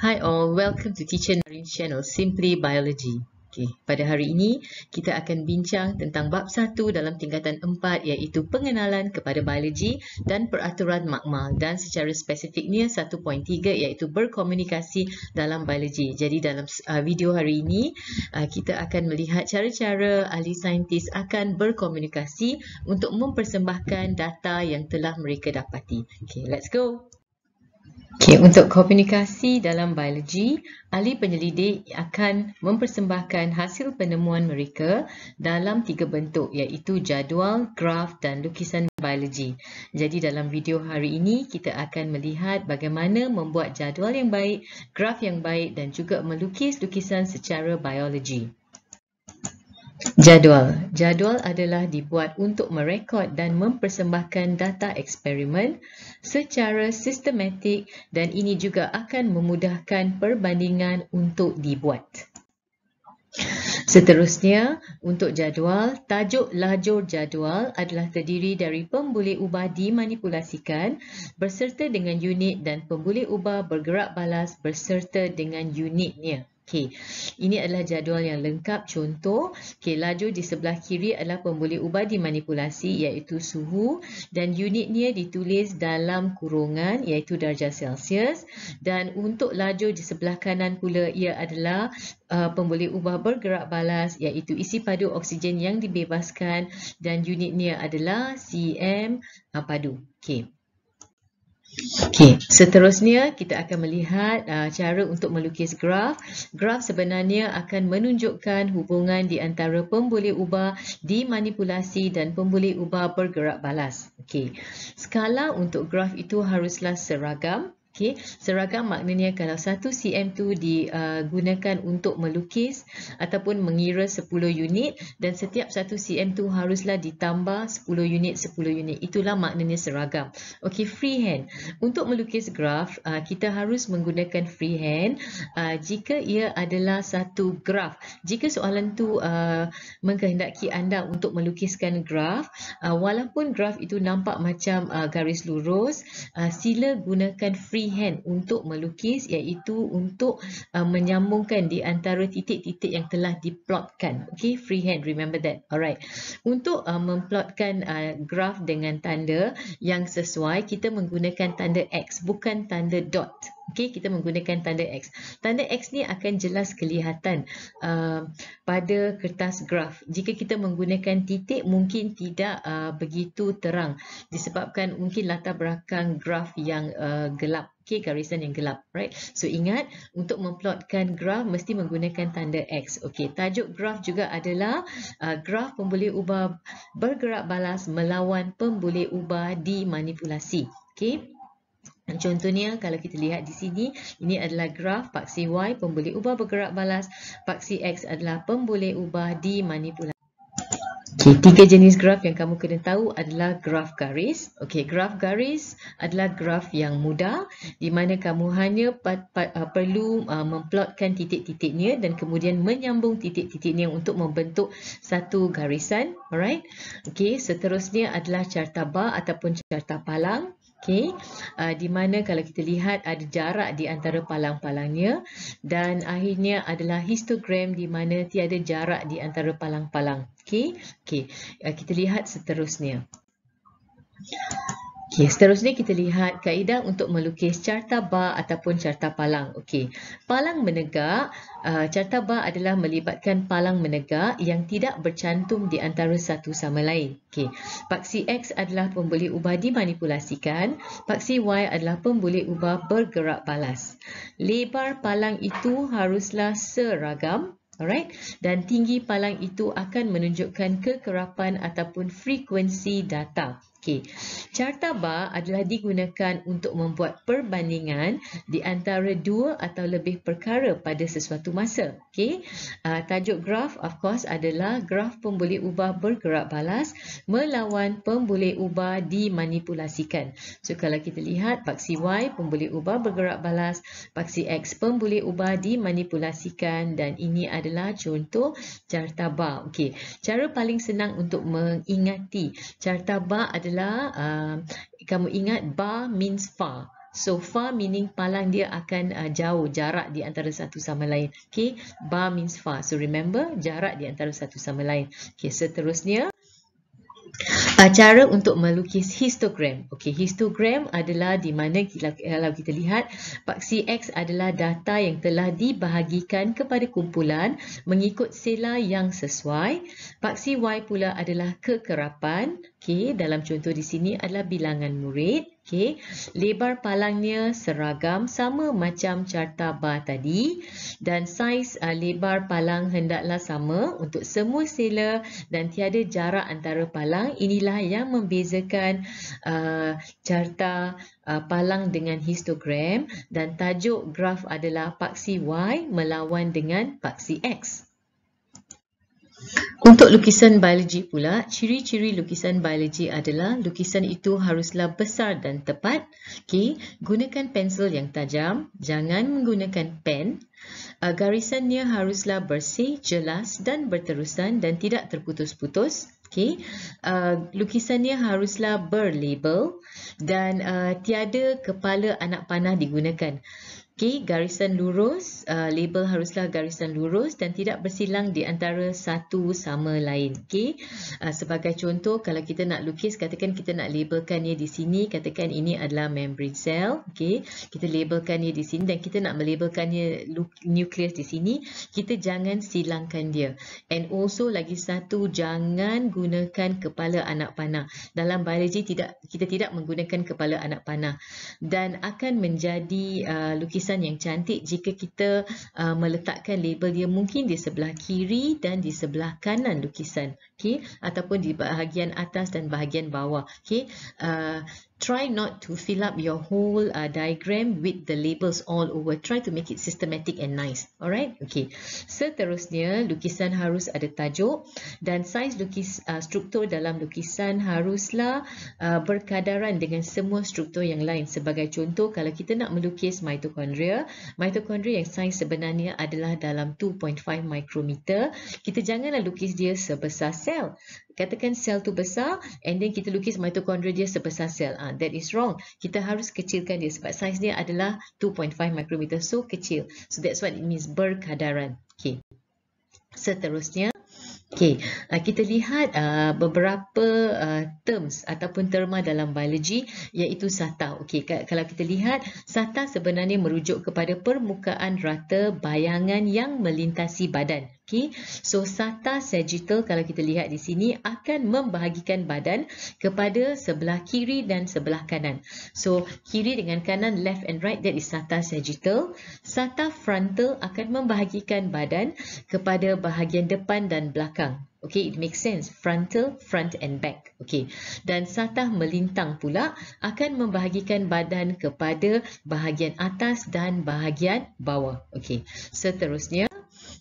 Hi all, welcome to Teacher Noreen channel, Simply Biology. Okey, pada hari ini kita akan bincang tentang bab satu dalam tingkatan empat iaitu pengenalan kepada biologi dan peraturan makmal dan secara spesifiknya 1.3 iaitu berkomunikasi dalam biologi. Jadi dalam uh, video hari ini uh, kita akan melihat cara-cara ahli saintis akan berkomunikasi untuk mempersembahkan data yang telah mereka dapati. Okey, let's go. Okey, ya, untuk komunikasi dalam biologi, ahli penyelidik akan mempersembahkan hasil penemuan mereka dalam tiga bentuk iaitu jadual, graf dan lukisan biologi. Jadi dalam video hari ini, kita akan melihat bagaimana membuat jadual yang baik, graf yang baik dan juga melukis lukisan secara biologi. Jadual. Jadual adalah dibuat untuk merekod dan mempersembahkan data eksperimen secara sistematik dan ini juga akan memudahkan perbandingan untuk dibuat. Seterusnya, untuk jadual, tajuk lajur jadual adalah terdiri dari pembulih ubah dimanipulasikan berserta dengan unit dan pembulih ubah bergerak balas berserta dengan unitnya. Okey, ini adalah jadual yang lengkap. Contoh, okay, laju di sebelah kiri adalah pemboleh ubah dimanipulasi iaitu suhu dan unitnya ditulis dalam kurungan iaitu darjah Celsius. Dan untuk laju di sebelah kanan pula ia adalah uh, pemboleh ubah bergerak balas iaitu isi padu oksigen yang dibebaskan dan unitnya adalah CM uh, padu. Okey. Okay, seterusnya kita akan melihat uh, cara untuk melukis graf. Graf sebenarnya akan menunjukkan hubungan di antara pemboleh ubah dimanipulasi dan pemboleh ubah bergerak balas. Okay, Skala untuk graf itu haruslah seragam Okay. Seragam maknanya kalau satu cm tu digunakan untuk melukis ataupun mengira 10 unit dan setiap satu cm tu haruslah ditambah 10 unit 10 unit. Itulah maknanya seragam. Okey, freehand. Untuk melukis graf, ah, kita harus menggunakan freehand ah, jika ia adalah satu graf. Jika soalan tu ah, menghendaki anda untuk melukiskan graf, walaupun graf itu nampak macam garis lurus, sila gunakan freehand freehand untuk melukis iaitu untuk uh, menyambungkan di antara titik-titik yang telah diplotkan. Okay, freehand, remember that. Alright. Untuk uh, memplotkan uh, graf dengan tanda yang sesuai, kita menggunakan tanda X, bukan tanda dot. Okay, kita menggunakan tanda X. Tanda X ni akan jelas kelihatan uh, pada kertas graf. Jika kita menggunakan titik, mungkin tidak uh, begitu terang disebabkan mungkin latar belakang graf yang uh, gelap okay, garisan yang gelap, right? So ingat untuk memplotkan graf mesti menggunakan tanda X. Okay, tajuk graf juga adalah uh, graf pemboleh ubah bergerak balas melawan pemboleh ubah di manipulasi. Okay. Contohnya, kalau kita lihat di sini, ini adalah graf paksi Y, pemboleh ubah bergerak balas, paksi X adalah pemboleh ubah di manipulasi. Okay, tiga jenis graf yang kamu kena tahu adalah graf garis. Okey, graf garis adalah graf yang mudah di mana kamu hanya uh, perlu uh, memplotkan titik-titiknya dan kemudian menyambung titik-titiknya untuk membentuk satu garisan. Alright. Okey, seterusnya adalah carta bar ataupun carta palang okay? uh, di mana kalau kita lihat ada jarak di antara palang-palangnya dan akhirnya adalah histogram di mana tiada jarak di antara palang-palang. Okay? Okay. Uh, kita lihat seterusnya. Okey, ya. seterusnya kita lihat kaedah untuk melukis carta bar ataupun carta palang. Okey, palang menegak, uh, carta bar adalah melibatkan palang menegak yang tidak bercantum di antara satu sama lain. Okey, paksi X adalah pemboleh ubah dimanipulasikan, paksi Y adalah pemboleh ubah bergerak balas. Lebar palang itu haruslah seragam Alright, dan tinggi palang itu akan menunjukkan kekerapan ataupun frekuensi data. Okay. Carta bar adalah digunakan untuk membuat perbandingan di antara dua atau lebih perkara pada sesuatu masa. Okay. Uh, ah, tajuk graf of course adalah graf pemboleh ubah bergerak balas melawan pemboleh ubah dimanipulasikan. So kalau kita lihat paksi Y pemboleh ubah bergerak balas, paksi X pemboleh ubah dimanipulasikan dan ini adalah adalah contoh carta jartabak. Okey, cara paling senang untuk mengingati carta jartabak adalah uh, kamu ingat ba means far. So far meaning palang dia akan uh, jauh jarak di antara satu sama lain. Okey, ba means far. So remember jarak di antara satu sama lain. Okey, seterusnya Uh, cara untuk melukis histogram. Okey, histogram adalah di mana kalau kita lihat paksi X adalah data yang telah dibahagikan kepada kumpulan mengikut sila yang sesuai. Paksi Y pula adalah kekerapan. Okey, dalam contoh di sini adalah bilangan murid. Okey, lebar palangnya seragam sama macam carta bar tadi dan saiz uh, lebar palang hendaklah sama untuk semua sela dan tiada jarak antara palang. Inilah yang membezakan uh, carta uh, palang dengan histogram dan tajuk graf adalah paksi Y melawan dengan paksi X. Untuk lukisan biologi pula, ciri-ciri lukisan biologi adalah lukisan itu haruslah besar dan tepat. okay? gunakan pensel yang tajam, jangan menggunakan pen. Uh, garisannya haruslah bersih, jelas dan berterusan dan tidak terputus-putus. okay? uh, lukisannya haruslah berlabel dan uh, tiada kepala anak panah digunakan. Okay, garisan lurus, uh, label haruslah garisan lurus dan tidak bersilang di antara satu sama lain. Okay, uh, sebagai contoh, kalau kita nak lukis, katakan kita nak labelkannya di sini, katakan ini adalah membrane cell. Okay, kita labelkannya di sini dan kita nak melabelkannya nucleus di sini, kita jangan silangkan dia. And also, lagi satu, jangan gunakan kepala anak panah. Dalam biologi, tidak, kita tidak menggunakan kepala anak panah dan akan menjadi uh, lukisan tulisan yang cantik jika kita uh, meletakkan label dia mungkin di sebelah kiri dan di sebelah kanan lukisan okey ataupun di bahagian atas dan bahagian bawah okay? uh, try not to fill up your whole uh, diagram with the labels all over. Try to make it systematic and nice. Alright? Okay. Seterusnya, lukisan harus ada tajuk dan saiz lukis, uh, struktur dalam lukisan haruslah uh, berkadaran dengan semua struktur yang lain. Sebagai contoh, kalau kita nak melukis mitochondria, mitochondria yang saiz sebenarnya adalah dalam 2.5 mikrometer. Kita janganlah lukis dia sebesar sel katakan sel tu besar and then kita lukis mitochondria dia sebesar sel. Ha, that is wrong. Kita harus kecilkan dia sebab saiz dia adalah 2.5 micrometer. So, kecil. So, that's what it means berkadaran. Okay. Seterusnya. Okay, uh, kita lihat uh, beberapa uh, terms ataupun terma dalam biologi iaitu sata. Okay, kalau kita lihat, sata sebenarnya merujuk kepada permukaan rata bayangan yang melintasi badan. Okay. So, Sata Sagittal kalau kita lihat di sini akan membahagikan badan kepada sebelah kiri dan sebelah kanan. So, kiri dengan kanan, left and right, that is Sata Sagittal. Sata Frontal akan membahagikan badan kepada bahagian depan dan belakang. Okay, it makes sense. Frontal, front and back. Okay, dan Sata Melintang pula akan membahagikan badan kepada bahagian atas dan bahagian bawah. Okay, seterusnya.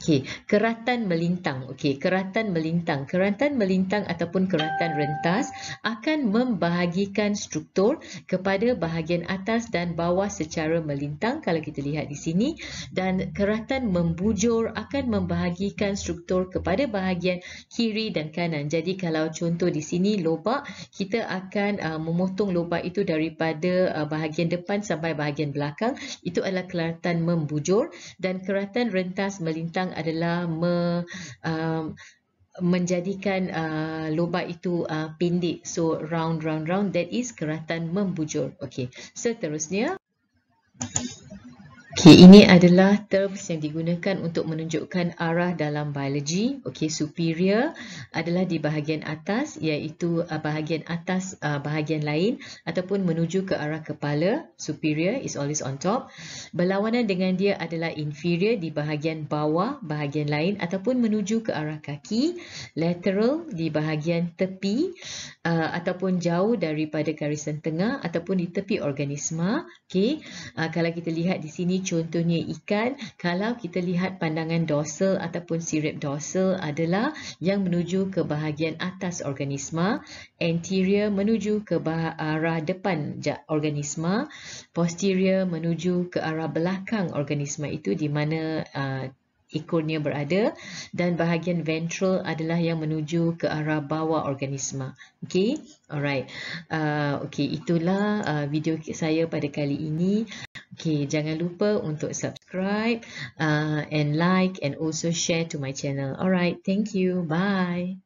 Okey, keratan melintang. Okey, keratan melintang. Keratan melintang ataupun keratan rentas akan membahagikan struktur kepada bahagian atas dan bawah secara melintang kalau kita lihat di sini dan keratan membujur akan membahagikan struktur kepada bahagian kiri dan kanan. Jadi kalau contoh di sini lobak, kita akan uh, memotong lobak itu daripada uh, bahagian depan sampai bahagian belakang. Itu adalah keratan membujur dan keratan rentas melintang orang adalah me, uh, menjadikan uh, lobak itu uh, pendek. So round round round that is keratan membujur. Okay, seterusnya. So, Okey, ini adalah terms yang digunakan untuk menunjukkan arah dalam biologi. Okey, superior adalah di bahagian atas iaitu uh, bahagian atas uh, bahagian lain ataupun menuju ke arah kepala. Superior is always on top. Berlawanan dengan dia adalah inferior di bahagian bawah bahagian lain ataupun menuju ke arah kaki. Lateral di bahagian tepi uh, ataupun jauh daripada garisan tengah ataupun di tepi organisma. Okey, kalau kita lihat di sini contohnya ikan, kalau kita lihat pandangan dorsal ataupun sirip dorsal adalah yang menuju ke bahagian atas organisma, anterior menuju ke arah depan organisma, posterior menuju ke arah belakang organisma itu di mana uh, ikurnya berada dan bahagian ventral adalah yang menuju ke arah bawah organisma. Okay, alright. Uh, okay, itulah uh, video saya pada kali ini. Okay, jangan lupa untuk subscribe uh, and like and also share to my channel. Alright, thank you. Bye.